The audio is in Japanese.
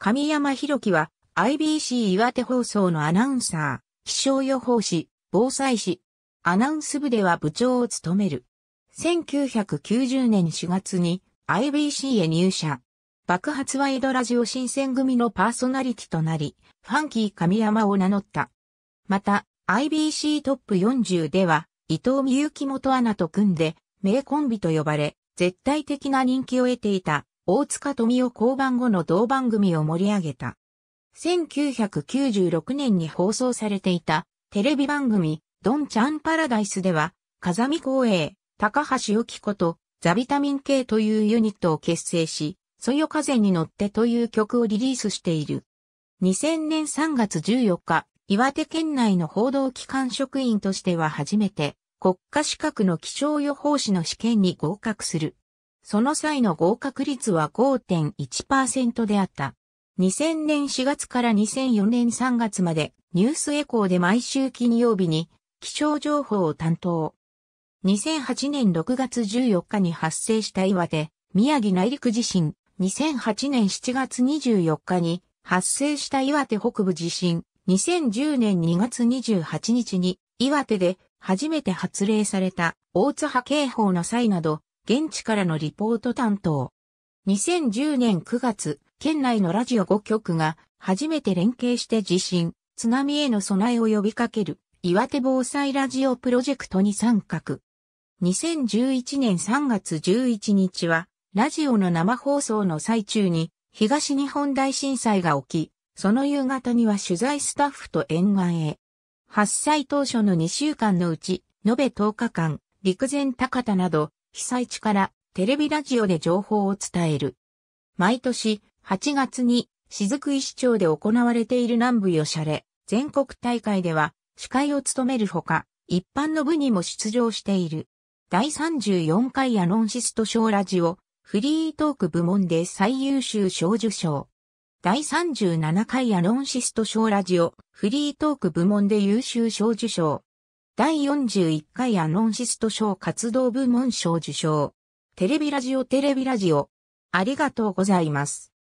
神山博樹は IBC 岩手放送のアナウンサー、気象予報士、防災士、アナウンス部では部長を務める。1990年4月に IBC へ入社。爆発ワイドラジオ新選組のパーソナリティとなり、ファンキー神山を名乗った。また、IBC トップ40では、伊藤美幸元アナと組んで、名コンビと呼ばれ、絶対的な人気を得ていた大塚富夫降板後の同番組を盛り上げた。1996年に放送されていたテレビ番組、ドンちゃんパラダイスでは、風見光栄、高橋由紀子とザビタミン K というユニットを結成し、そよ風に乗ってという曲をリリースしている。2000年3月14日、岩手県内の報道機関職員としては初めて、国家資格の気象予報士の試験に合格する。その際の合格率は5.1%であった。2000年4月から2004年3月までニュースエコーで毎週金曜日に気象情報を担当。2008年6月14日に発生した岩手、宮城内陸地震、2008年7月24日に発生した岩手北部地震、2010年2月28日に岩手で初めて発令された大津波警報の際など現地からのリポート担当。2010年9月、県内のラジオ5局が初めて連携して地震、津波への備えを呼びかける岩手防災ラジオプロジェクトに参画。2011年3月11日は、ラジオの生放送の最中に東日本大震災が起き、その夕方には取材スタッフと沿岸へ。発災当初の2週間のうち、延べ10日間、陸前高田など、被災地からテレビラジオで情報を伝える。毎年8月に雫石町で行われている南部よしゃれ全国大会では司会を務めるほか、一般の部にも出場している。第34回アノンシスト賞ラジオ、フリートーク部門で最優秀賞受賞。第37回アノンシスト賞ラジオ、フリートーク部門で優秀賞受賞。第41回アノンシスト賞活動部門賞受賞。テレビラジオテレビラジオ。ありがとうございます。